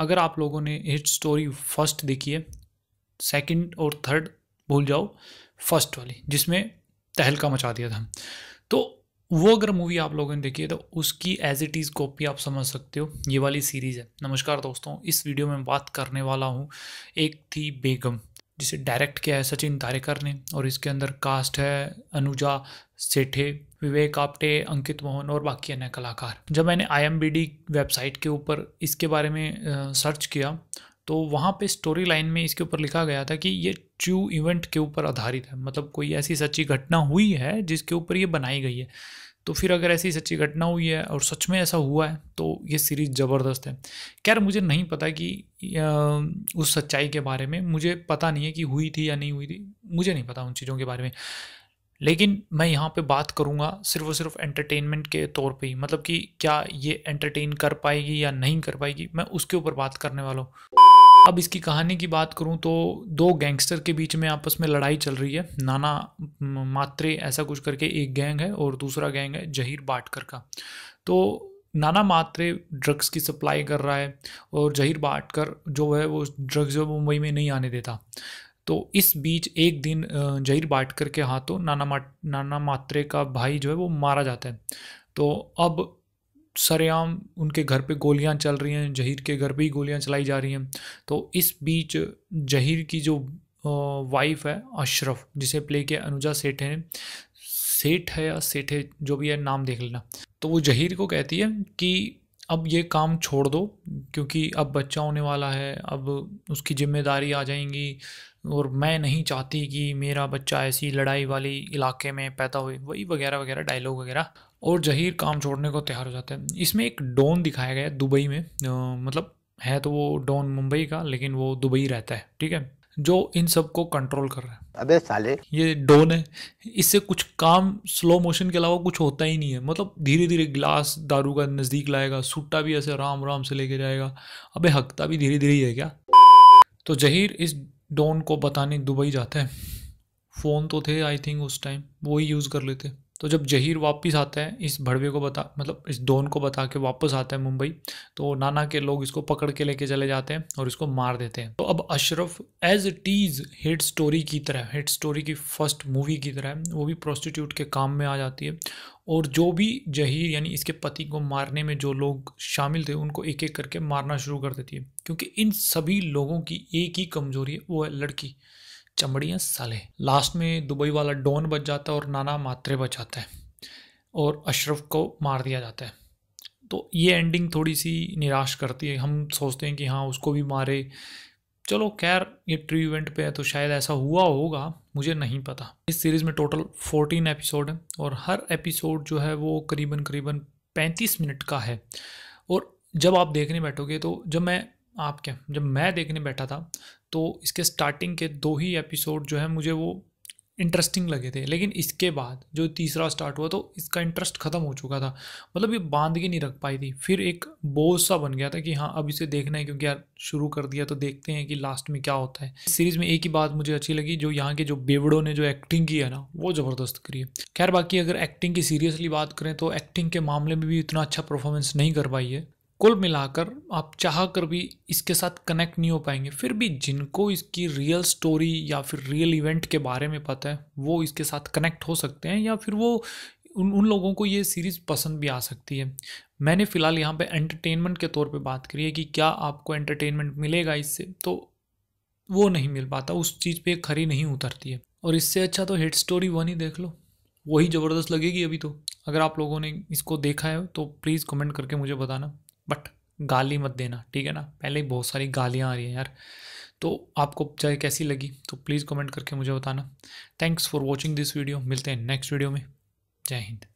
अगर आप लोगों ने हिट स्टोरी फर्स्ट देखी है सेकंड और थर्ड भूल जाओ फर्स्ट वाली जिसमें तहलका मचा दिया था तो वो अगर मूवी आप लोगों ने देखी है तो उसकी एज इट इज़ कॉपी आप समझ सकते हो ये वाली सीरीज़ है नमस्कार दोस्तों इस वीडियो में बात करने वाला हूँ एक थी बेगम जिसे डायरेक्ट किया है सचिन तारेकर ने और इसके अंदर कास्ट है अनुजा सेठे विवेक आप्टे अंकित मोहन और बाकी अन्य कलाकार जब मैंने आई वेबसाइट के ऊपर इसके बारे में सर्च किया तो वहाँ पे स्टोरी लाइन में इसके ऊपर लिखा गया था कि ये ट्रू इवेंट के ऊपर आधारित है मतलब कोई ऐसी सच्ची घटना हुई है जिसके ऊपर ये बनाई गई है तो फिर अगर ऐसी सच्ची घटना हुई है और सच में ऐसा हुआ है तो ये सीरीज़ ज़बरदस्त है खैर मुझे नहीं पता कि उस सच्चाई के बारे में मुझे पता नहीं है कि हुई थी या नहीं हुई थी मुझे नहीं पता उन चीज़ों के बारे में लेकिन मैं यहाँ पे बात करूँगा सिर्फ और सिर्फ एंटरटेनमेंट के तौर पे ही मतलब कि क्या ये एंटरटेन कर पाएगी या नहीं कर पाएगी मैं उसके ऊपर बात करने वाला हूँ अब इसकी कहानी की बात करूँ तो दो गैंगस्टर के बीच में आपस में लड़ाई चल रही है नाना मात्रे ऐसा कुछ करके एक गैंग है और दूसरा गैंग है जहीर बाटकर का तो नाना मात्रे ड्रग्स की सप्लाई कर रहा है और जहीर बाटकर जो है वो ड्रग्स जो मुंबई में नहीं आने देता तो इस बीच एक दिन जहीर बाटकर के हाथों नाना मा नाना मात्रे का भाई जो है वो मारा जाता है तो अब सरेआम उनके घर पे गोलियां चल रही हैं जहीर के घर पे ही गोलियां चलाई जा रही हैं तो इस बीच जहीर की जो वाइफ है अशरफ जिसे प्ले किया अनुजा सेठ ने सेठ है या सेठे जो भी है नाम देख लेना तो वो जहीर को कहती है कि अब ये काम छोड़ दो क्योंकि अब बच्चा होने वाला है अब उसकी जिम्मेदारी आ जाएंगी और मैं नहीं चाहती कि मेरा बच्चा ऐसी लड़ाई वाली इलाके में पैदा हुए वही वगैरह वगैरह डायलॉग वगैरह और जहीर काम छोड़ने को तैयार हो जाता है इसमें एक डॉन दिखाया गया है दुबई में आ, मतलब है तो वो डॉन मुंबई का लेकिन वो दुबई रहता है ठीक है जो इन सब को कंट्रोल कर रहा है अबे साले ये डोन है इससे कुछ काम स्लो मोशन के अलावा कुछ होता ही नहीं है मतलब धीरे धीरे गिलास दारू का नज़दीक लाएगा सुट्टा भी ऐसे आराम आराम से लेके जाएगा अबे हकता भी धीरे धीरे ही है क्या तो जहीर इस डोन को बताने दुबई जाता है फ़ोन तो थे आई थिंक उस टाइम वो ही यूज़ कर लेते तो जब जहीर वापस आता है इस भड़वे को बता मतलब इस दोन को बता के वापस आता है मुंबई तो नाना के लोग इसको पकड़ के लेके चले जाते हैं और इसको मार देते हैं तो अब Ashraf as it is hit story की तरह हिट स्टोरी की फर्स्ट मूवी की तरह वो भी प्रोस्टिट्यूट के काम में आ जाती है और जो भी जहीर यानी इसके पति को मारने में जो लोग शामिल थे उनको एक एक करके मारना शुरू कर देती है क्योंकि इन सभी लोगों की एक ही कमजोरी है वो है लड़की चमड़ियाँ साले लास्ट में दुबई वाला डॉन बच जाता है और नाना मात्रे बच जाता है और अशरफ को मार दिया जाता है तो ये एंडिंग थोड़ी सी निराश करती है हम सोचते हैं कि हाँ उसको भी मारे चलो खैर ये ट्री इवेंट पे है तो शायद ऐसा हुआ होगा मुझे नहीं पता इस सीरीज़ में टोटल फोर्टीन एपिसोड है और हर एपिसोड जो है वो करीबन करीबन पैंतीस मिनट का है और जब आप देखने बैठोगे तो जब मैं आप क्या जब मैं देखने बैठा था तो इसके स्टार्टिंग के दो ही एपिसोड जो है मुझे वो इंटरेस्टिंग लगे थे लेकिन इसके बाद जो तीसरा स्टार्ट हुआ तो इसका इंटरेस्ट ख़त्म हो चुका था मतलब ये बांध के नहीं रख पाई थी फिर एक बोझ सा बन गया था कि हाँ अब इसे देखना है क्योंकि यार शुरू कर दिया तो देखते हैं कि लास्ट में क्या होता है सीरीज़ में एक ही बात मुझे अच्छी लगी जो यहाँ के जो बेवड़ों ने जो एक्टिंग की है ना वो ज़बरदस्त करी है खैर बाकी अगर एक्टिंग की सीरियसली बात करें तो एक्टिंग के मामले में भी इतना अच्छा परफॉर्मेंस नहीं कर पाई है कुल मिलाकर आप चाह कर भी इसके साथ कनेक्ट नहीं हो पाएंगे फिर भी जिनको इसकी रियल स्टोरी या फिर रियल इवेंट के बारे में पता है वो इसके साथ कनेक्ट हो सकते हैं या फिर वो उन उन लोगों को ये सीरीज़ पसंद भी आ सकती है मैंने फ़िलहाल यहाँ पे एंटरटेनमेंट के तौर पे बात करी है कि क्या आपको एंटरटेनमेंट मिलेगा इससे तो वो नहीं मिल पाता उस चीज़ पे खरी नहीं उतरती है और इससे अच्छा तो हेड स्टोरी वन ही देख लो वही ज़बरदस्त लगेगी अभी तो अगर आप लोगों ने इसको देखा है तो प्लीज़ कमेंट करके मुझे बताना बट गाली मत देना ठीक है ना पहले ही बहुत सारी गालियाँ आ रही हैं यार तो आपको चाहे कैसी लगी तो प्लीज़ कमेंट करके मुझे बताना thanks for watching this video मिलते हैं नेक्स्ट वीडियो में जय हिंद